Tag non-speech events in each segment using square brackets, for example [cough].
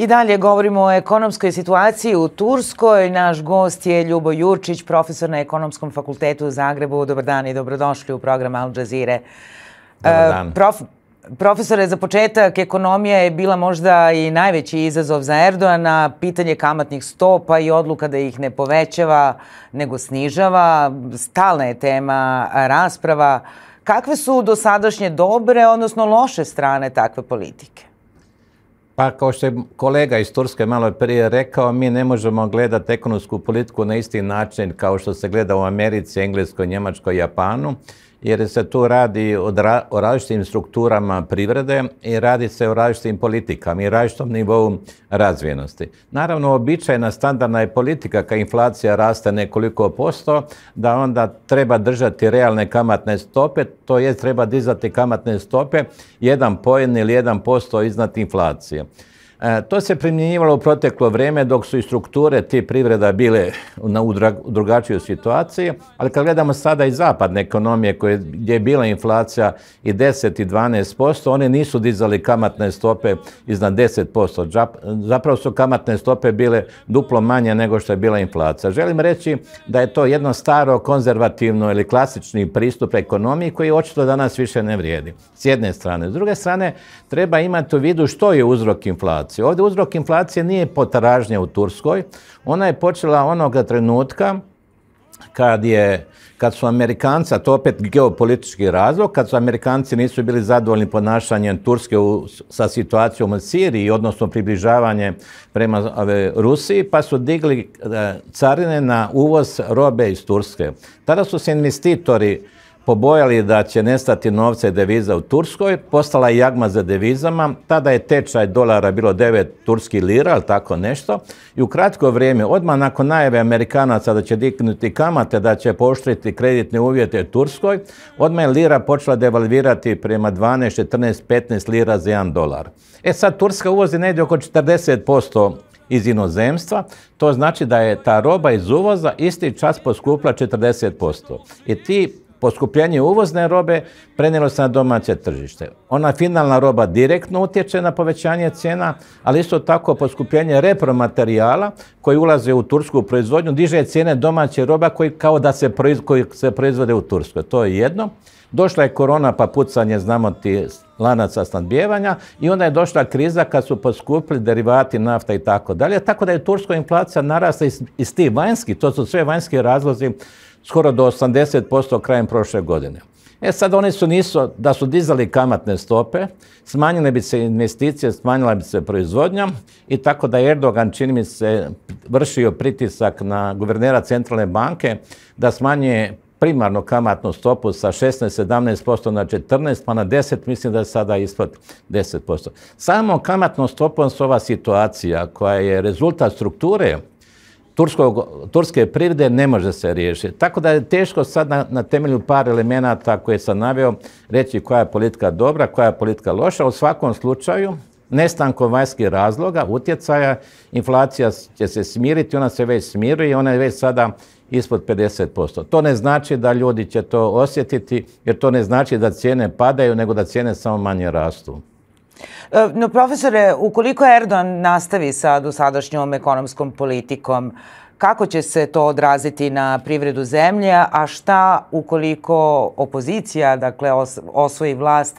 I dalje govorimo o ekonomskoj situaciji u Turskoj. Naš gost je Ljubo Jurčić, profesor na Ekonomskom fakultetu u Zagrebu. Dobar dan i dobrodošli u program Al Jazeera. Dobar e, dan. profesore, za početak ekonomija je bila možda i najveći izazov za Erdoana. Pitanje kamatnih stopa i odluka da ih ne povećava, nego snižava. Stalna je tema rasprava. Kakve su dosadašnje dobre, odnosno loše strane takve politike? Pa kao što je kolega iz Turske malo prije rekao, mi ne možemo gledati ekonomsku politiku na isti način kao što se gleda u Americi, Engleskoj, Njemačkoj, Japanu jer se tu radi o različitim strukturama privrede i radi se o različitim politikama i različitom nivou razvijenosti. Naravno, običajna standardna je politika kad inflacija raste nekoliko posto, da onda treba držati realne kamatne stope, to je treba dizati kamatne stope jedan poen ili jedan posto iznad inflacije. E, to se primjenjivalo u proteklo vrijeme dok su i strukture te privreda bile na drugačijoj situaciji, ali kad gledamo sada i zapadne ekonomije koje, gdje je bila inflacija i 10 i 12%, one nisu dizali kamatne stope iznad 10%. Zapravo su kamatne stope bile duplo manje nego što je bila inflacija. Želim reći da je to jedno staro konzervativno ili klasični pristup ekonomiji koji očito danas više ne vrijedi. S jedne strane. S druge strane, treba imati u vidu što je uzrok inflacije inflaciju. Ovdje uzrok inflacije nije potražnja u Turskoj. Ona je počela onoga trenutka kad, je, kad su Amerikanci to opet geopolitički razlog, kad su Amerikanci nisu bili zadovoljni ponašanjem Turske sa situacijom u Siriji, odnosno približavanje prema Rusiji, pa su digli e, carine na uvoz robe iz Turske. Tada su se investitori pobojali da će nestati novca i deviza u Turskoj, postala je jagma za devizama, tada je tečaj dolara bilo 9 turski lira, ali tako nešto, i u kratko vrijeme, odmah nakon najave Amerikanaca da će diknuti kamate, da će poštriti kreditne uvjete u Turskoj, odmah je lira počela devalvirati prema 12, 14, 15 lira za jedan dolar. E sad, Turska uvozi negdje oko 40% iz inozemstva, to znači da je ta roba iz uvoza isti čas poskupla 40%. I ti poskupljenje uvozne robe prenijelo se na domaće tržište. Ona finalna roba direktno utječe na povećanje cijena, ali isto tako poskupljenje repromaterijala koji ulaze u tursku proizvodnju diže cijene domaće roba koji kao da se, se proizvode u Turskoj. To je jedno. Došla je korona pa pucanje, znamo ti lanaca snadbijevanja i onda je došla kriza kad su poskupili derivati nafta i tako dalje. Tako da je turska inflacija narasta iz tih vanjskih, to su sve vanjski razlozi, skoro do 80% krajem prošle godine. E sad oni su nisu, da su dizali kamatne stope, smanjile bi se investicije, smanjila bi se proizvodnja i tako da Erdogan čini mi se vršio pritisak na guvernera centralne banke da smanjuje primarno kamatnu stopu sa 16-17% na 14, pa na 10 mislim da je sada ispod 10%. Samo kamatnom stopom su ova situacija koja je rezultat strukture turske privrede ne može se riješiti. Tako da je teško sad na, temelju par elemenata koje sam naveo reći koja je politika dobra, koja je politika loša. U svakom slučaju, nestankom vanjskih razloga, utjecaja, inflacija će se smiriti, ona se već smiruje, ona je već sada ispod 50%. To ne znači da ljudi će to osjetiti, jer to ne znači da cijene padaju, nego da cijene samo manje rastu. E, no, profesore, ukoliko Erdogan nastavi sa dosadašnjom ekonomskom politikom, kako će se to odraziti na privredu zemlje, a šta ukoliko opozicija, dakle, osvoji vlast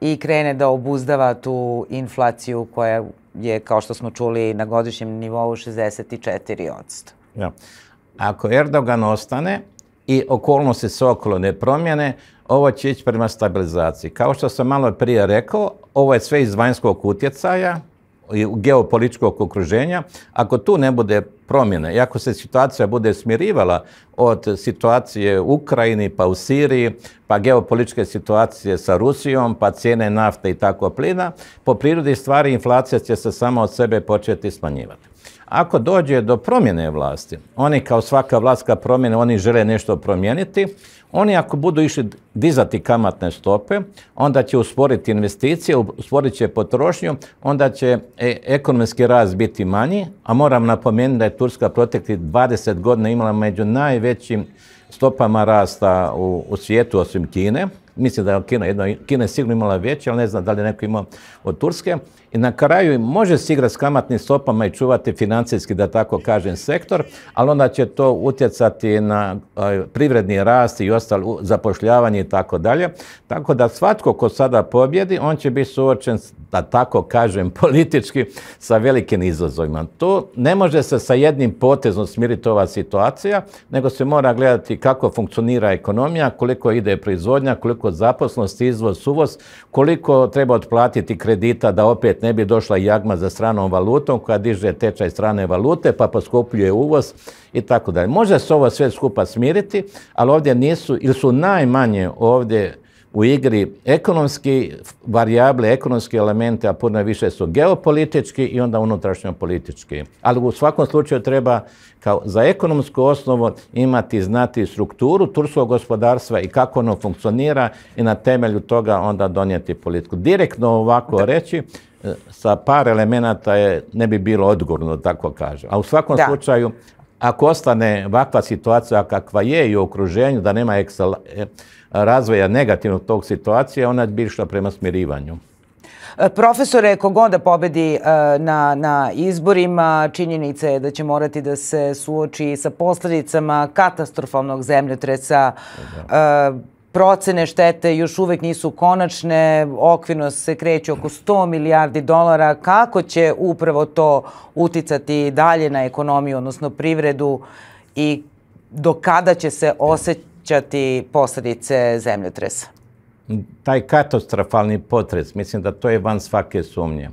i krene da obuzdava tu inflaciju koja je, kao što smo čuli, na godišnjem nivou 64%? Ja. Ako Erdogan ostane i okolnosti se okolo ne promjene, ovo će ići prema stabilizaciji. Kao što sam malo prije rekao, ovo je sve iz vanjskog utjecaja, geopolitičkog okruženja, ako tu ne bude promjene i ako se situacija bude smirivala od situacije u Ukrajini pa u Siriji, pa geopolitičke situacije sa Rusijom, pa cijene nafte i tako plina, po prirodi stvari inflacija će se samo od sebe početi smanjivati. Ako dođe do promjene vlasti, oni kao svaka vlaska promjena, oni žele nešto promijeniti, oni ako budu išli dizati kamatne stope, onda će usporiti investicije, usporit će potrošnju, onda će e, ekonomski rast biti manji, a moram napomenuti da je Turska proteklih 20 godina imala među najvećim stopama rasta u, u svijetu osim Kine, mislim da je Kina, jedna, Kina sigurno imala veće, ali ne znam da li je neko imao od Turske. I na kraju može se igrati s kamatnim stopama i čuvati financijski, da tako kažem, sektor, ali onda će to utjecati na privredni rast i ostalo zapošljavanje i tako dalje. Tako da svatko ko sada pobjedi, on će biti suočen, da tako kažem, [laughs] politički sa velikim izazovima. To ne može se sa jednim potezom smiriti ova situacija, nego se mora gledati kako funkcionira ekonomija, koliko ide proizvodnja, koliko kod izvoz, uvoz, koliko treba otplatiti kredita da opet ne bi došla jagma za stranom valutom koja diže tečaj strane valute pa poskupljuje uvoz i tako dalje. Može se ovo sve skupa smiriti, ali ovdje nisu, ili su najmanje ovdje u igri ekonomski varijable, ekonomski elemente, a puno više su geopolitički i onda unutrašnjo politički. Ali u svakom slučaju treba kao za ekonomsku osnovu imati, znati strukturu turskog gospodarstva i kako ono funkcionira i na temelju toga onda donijeti politiku. Direktno ovako reći, e, sa par elemenata je, ne bi bilo odgurno, tako kažem. A u svakom slučaju, ako ostane ovakva situacija kakva je i u okruženju, da nema eksala, razvoja negativnog tog situacije, ona bi išla prema smirivanju. E, profesore, kogoda pobedi e, na, na izborima, činjenica je da će morati da se suoči sa posljedicama katastrofalnog zemljotresa. E, procene štete još uvek nisu konačne, okvirno se kreće oko 100 milijardi dolara. Kako će upravo to uticati dalje na ekonomiju, odnosno privredu i do kada će se osjećati osjećati posljedice zemljotresa? Taj katastrofalni potres, mislim da to je van svake sumnje.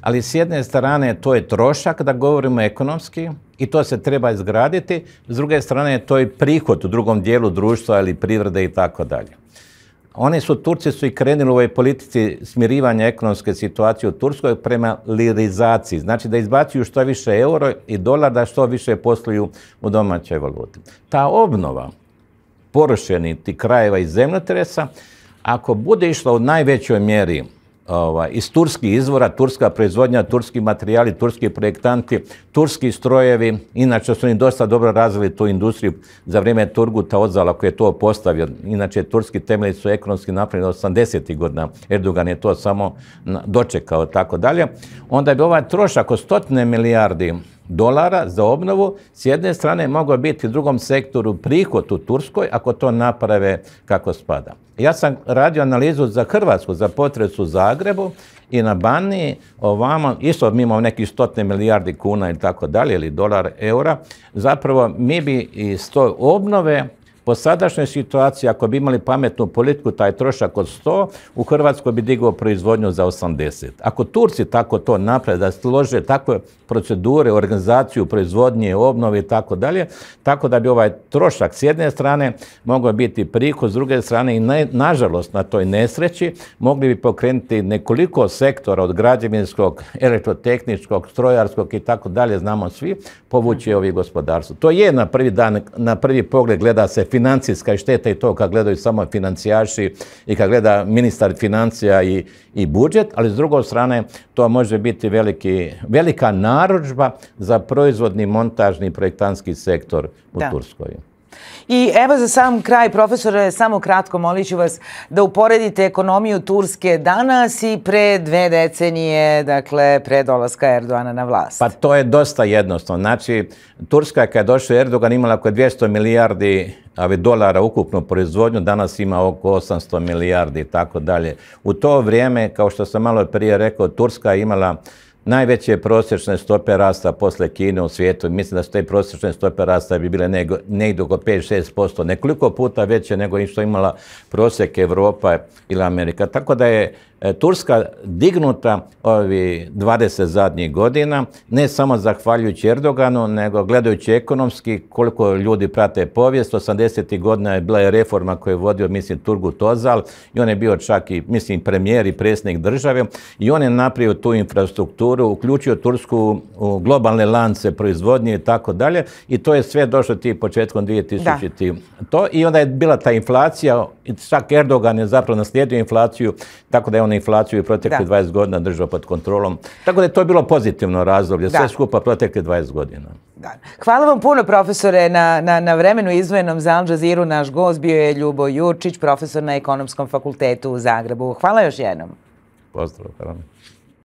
Ali s jedne strane to je trošak da govorimo ekonomski i to se treba izgraditi, s druge strane to je prihod u drugom dijelu društva ili privrede i tako dalje. Oni su, Turci su i krenuli u ovoj politici smirivanja ekonomske situacije u Turskoj prema lirizaciji. Znači da izbacuju što više euro i dolar, da što više posluju u domaćoj valuti. Ta obnova porušeni ti krajeva i zemljotresa, ako bude išla u najvećoj mjeri ovaj, iz turskih izvora, turska proizvodnja, turski materijali, turski projektanti, turski strojevi, inače su oni dosta dobro razvili tu industriju za vrijeme Turguta Odzala koji je to postavio. Inače, turski temelji su ekonomski napravljeni od 80. godina, Erdogan je to samo dočekao, tako dalje. Onda bi ovaj trošak od stotine milijardi dolara za obnovu, s jedne strane mogao biti u drugom sektoru prihod u Turskoj ako to naprave kako spada. Ja sam radio analizu za Hrvatsku, za potres u Zagrebu i na Baniji, ovamo, isto mi imamo nekih stotne milijardi kuna ili tako dalje, ili dolar, eura, zapravo mi bi iz toj obnove po sadašnjoj situaciji, ako bi imali pametnu politiku, taj trošak od 100, u Hrvatskoj bi digao proizvodnju za 80. Ako Turci tako to naprave, da slože takve procedure, organizaciju proizvodnje, obnove i tako dalje, tako da bi ovaj trošak s jedne strane mogao biti prihod, s druge strane i nažalost na toj nesreći mogli bi pokrenuti nekoliko sektora od građevinskog, elektrotehničkog, strojarskog i tako dalje, znamo svi, povući mhm. ovih gospodarstvo. To je na prvi dan, na prvi pogled gleda se financijska šteta i to kad gledaju samo financijaši i kad gleda ministar financija i, budžet, ali s druge strane to može biti velika narudžba za proizvodni montažni projektantski sektor u Turskoj. I evo za sam kraj, profesore, samo kratko molit ću vas da uporedite ekonomiju Turske danas i pre dve decenije, dakle pre dolaska Erdoana na vlast. Pa to je dosta jednostavno. Znači, Turska kada je u Erdogan imala oko 200 milijardi dolara ukupnu proizvodnju, danas ima oko 800 milijardi i tako dalje. U to vrijeme, kao što sam malo prije rekao, Turska je imala Najveće prosječne stope rasta posle Kine u svijetu, mislim da su te prosječne stope rasta bi bile nego, negdje oko 5-6%, nekoliko puta veće nego što imala prosjek Evropa ili Amerika. Tako da je E, Turska dignuta ovi 20 zadnjih godina, ne samo zahvaljujući Erdoganu, nego gledajući ekonomski koliko ljudi prate povijest. 80. godina je bila reforma koju je vodio, mislim, Turgu Tozal i on je bio čak i, mislim, premijer i predsjednik države i on je napravio tu infrastrukturu, uključio Tursku u globalne lance proizvodnje i tako dalje i to je sve došlo ti početkom 2000. To i onda je bila ta inflacija, čak Erdogan je zapravo naslijedio inflaciju, tako da je on inflaciju i protekli 20 godina država pod kontrolom. Tako da je to bilo pozitivno razdoblje, sve skupa protekli 20 godina. Hvala vam puno profesore na, vremenu izvojenom za Al Jazeera. Naš gost bio je Ljubo Jurčić, profesor na Ekonomskom fakultetu u Zagrebu. Hvala još jednom. Pozdrav, hvala.